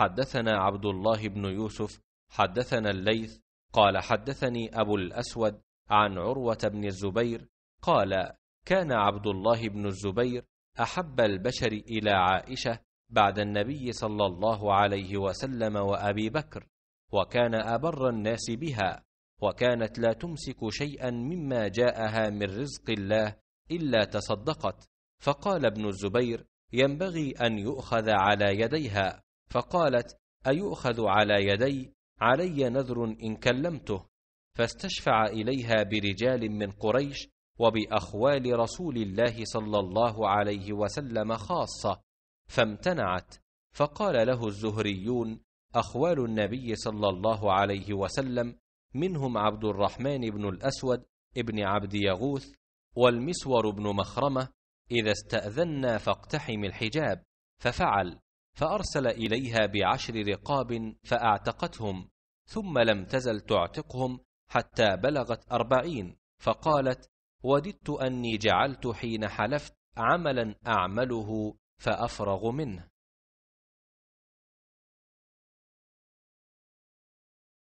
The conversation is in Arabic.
حدثنا عبد الله بن يوسف حدثنا الليث قال حدثني ابو الاسود عن عروه بن الزبير قال كان عبد الله بن الزبير احب البشر الى عائشه بعد النبي صلى الله عليه وسلم وابي بكر وكان ابر الناس بها وكانت لا تمسك شيئا مما جاءها من رزق الله الا تصدقت فقال ابن الزبير ينبغي ان يؤخذ على يديها فقالت أيؤخذ على يدي علي نذر إن كلمته فاستشفع إليها برجال من قريش وبأخوال رسول الله صلى الله عليه وسلم خاصة فامتنعت فقال له الزهريون أخوال النبي صلى الله عليه وسلم منهم عبد الرحمن بن الأسود ابن عبد يغوث والمسور بن مخرمة إذا استأذنا فاقتحم الحجاب ففعل فارسل اليها بعشر رقاب فاعتقتهم ثم لم تزل تعتقهم حتى بلغت اربعين فقالت وددت اني جعلت حين حلفت عملا اعمله فافرغ منه